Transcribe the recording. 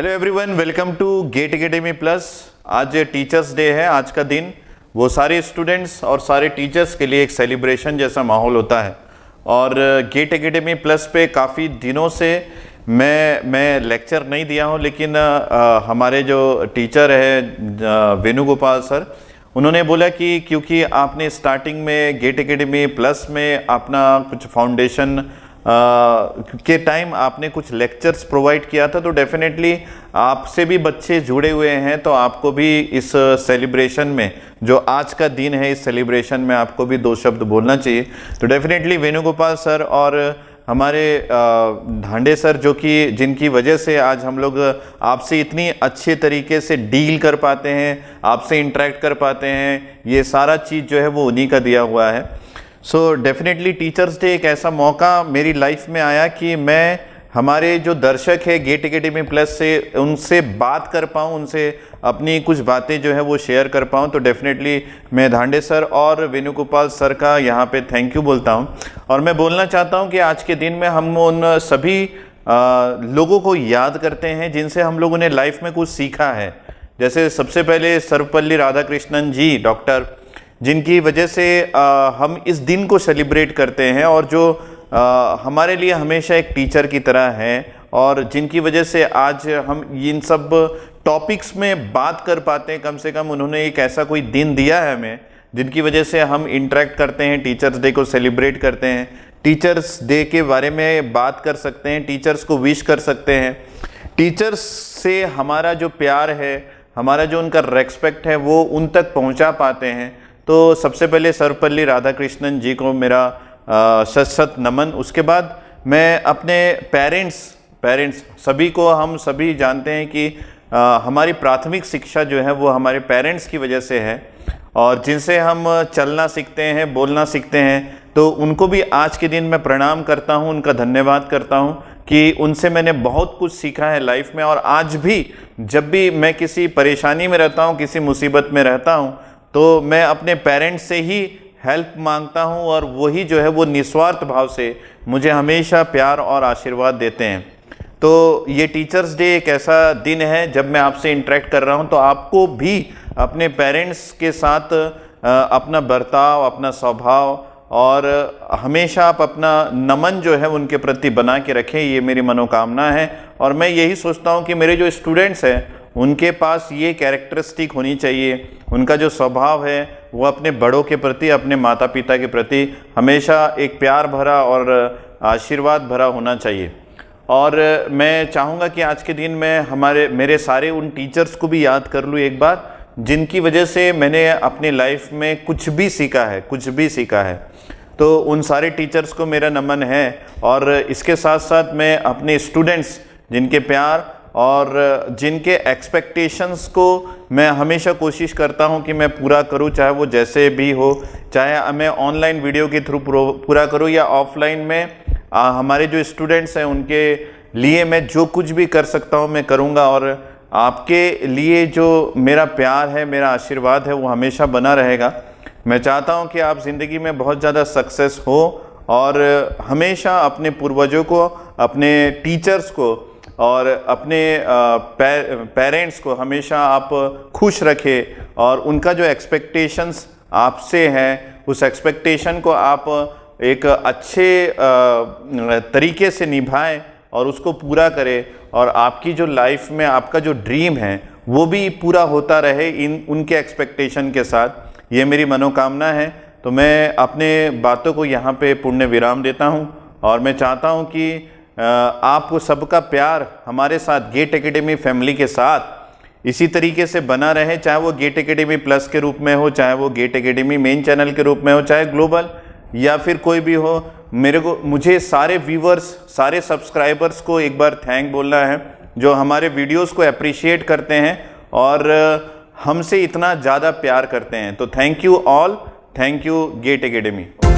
hello everyone welcome to GATE Academy Plus आज teachers day है आज का दिन वो सारे स्टूडेंट्स और सारे टीचर्स के लिए एक सेलिब्रेशन जैसा माहौल होता है और गेट एकेडमी प्लस पे काफ़ी दिनों से मैं मैं लेक्चर नहीं दिया हूँ लेकिन आ, हमारे जो टीचर है वेणुगोपाल सर उन्होंने बोला कि क्योंकि आपने स्टार्टिंग में गेट एकेडमी प्लस में अपना कुछ फाउंडेशन के टाइम आपने कुछ लेक्चर्स प्रोवाइड किया था तो डेफिनेटली आपसे भी बच्चे जुड़े हुए हैं तो आपको भी इस सेलिब्रेशन में जो आज का दिन है इस सेलिब्रेशन में आपको भी दो शब्द बोलना चाहिए तो डेफिनेटली वेणुगोपाल सर और हमारे ढांडे सर जो कि जिनकी वजह से आज हम लोग आपसे इतनी अच्छे तरीके से डील कर पाते हैं आपसे इंटरेक्ट कर पाते हैं ये सारा चीज़ जो है वो उन्हीं का दिया हुआ है सो डेफिनेटली टीचर्स डे एक ऐसा मौका मेरी लाइफ में आया कि मैं हमारे जो दर्शक है गेट अकेडमी प्लस से उनसे बात कर पाऊँ उनसे अपनी कुछ बातें जो है वो शेयर कर पाऊँ तो डेफिनेटली मैं धांडे सर और वेणुगोपाल सर का यहाँ पे थैंक यू बोलता हूँ और मैं बोलना चाहता हूँ कि आज के दिन में हम उन सभी आ, लोगों को याद करते हैं जिनसे हम लोगों ने लाइफ में कुछ सीखा है जैसे सबसे पहले सर्वपल्ली राधाकृष्णन जी डॉक्टर जिनकी वजह से हम इस दिन को सेलिब्रेट करते हैं और जो हमारे लिए हमेशा एक टीचर की तरह हैं और जिनकी वजह से आज हम इन सब टॉपिक्स में बात कर पाते हैं कम से कम उन्होंने एक ऐसा कोई दिन दिया है हमें जिनकी वजह से हम इंटरेक्ट करते हैं टीचर्स डे को सेलिब्रेट करते हैं टीचर्स डे के बारे में बात कर सकते हैं टीचर्स को विश कर सकते हैं टीचर्स से हमारा जो प्यार है हमारा जो उनका रेस्पेक्ट है वो उन तक पहुंचा पाते हैं तो सबसे पहले सर्वपल्ली राधाकृष्णन जी को मेरा सत सत नमन उसके बाद मैं अपने पेरेंट्स पेरेंट्स सभी को हम सभी जानते हैं कि आ, हमारी प्राथमिक शिक्षा जो है वो हमारे पेरेंट्स की वजह से है और जिनसे हम चलना सीखते हैं बोलना सीखते हैं तो उनको भी आज के दिन मैं प्रणाम करता हूँ उनका धन्यवाद करता हूँ कि उनसे मैंने बहुत कुछ सीखा है लाइफ में और आज भी जब भी मैं किसी परेशानी में रहता हूँ किसी मुसीबत में रहता हूँ तो मैं अपने पेरेंट्स से ही हेल्प मांगता हूँ और वही जो है वो निस्वार्थ भाव से मुझे हमेशा प्यार और आशीर्वाद देते हैं तो ये टीचर्स डे एक ऐसा दिन है जब मैं आपसे इंटरेक्ट कर रहा हूँ तो आपको भी अपने पेरेंट्स के साथ अपना बर्ताव अपना स्वभाव और हमेशा आप अपना नमन जो है उनके प्रति बना के रखें ये मेरी मनोकामना है और मैं यही सोचता हूँ कि मेरे जो स्टूडेंट्स हैं उनके पास ये कैरेक्टरिस्टिक होनी चाहिए उनका जो स्वभाव है वो अपने बड़ों के प्रति अपने माता पिता के प्रति हमेशा एक प्यार भरा और आशीर्वाद भरा होना चाहिए और मैं चाहूँगा कि आज के दिन में हमारे मेरे सारे उन टीचर्स को भी याद कर लूँ एक बार जिनकी वजह से मैंने अपनी लाइफ में कुछ भी सीखा है कुछ भी सीखा है तो उन सारे टीचर्स को मेरा नमन है और इसके साथ साथ मैं अपने स्टूडेंट्स जिनके प्यार और जिनके एक्सपेक्टेशंस को मैं हमेशा कोशिश करता हूं कि मैं पूरा करूं चाहे वो जैसे भी हो चाहे मैं ऑनलाइन वीडियो के थ्रू पूरा करूं या ऑफलाइन में आ, हमारे जो स्टूडेंट्स हैं उनके लिए मैं जो कुछ भी कर सकता हूं मैं करूंगा और आपके लिए जो मेरा प्यार है मेरा आशीर्वाद है वो हमेशा बना रहेगा मैं चाहता हूँ कि आप ज़िंदगी में बहुत ज़्यादा सक्सेस हो और हमेशा अपने पूर्वजों को अपने टीचर्स को और अपने पेरेंट्स को हमेशा आप खुश रखें और उनका जो एक्सपेक्टेशंस आपसे हैं उस एक्सपेक्टेशन को आप एक अच्छे तरीके से निभाएं और उसको पूरा करे और आपकी जो लाइफ में आपका जो ड्रीम है वो भी पूरा होता रहे इन उनके एक्सपेक्टेशन के साथ ये मेरी मनोकामना है तो मैं अपने बातों को यहाँ पे पुण्य विराम देता हूँ और मैं चाहता हूँ कि आपको सबका प्यार हमारे साथ गेट एकेडमी फैमिली के साथ इसी तरीके से बना रहे चाहे वो गेट एकेडमी प्लस के रूप में हो चाहे वो गेट एकेडमी मेन चैनल के रूप में हो चाहे ग्लोबल या फिर कोई भी हो मेरे को मुझे सारे व्यूवर्स सारे सब्सक्राइबर्स को एक बार थैंक बोलना है जो हमारे वीडियोस को अप्रिशिएट करते हैं और हमसे इतना ज़्यादा प्यार करते हैं तो thank you all thank you GATE academy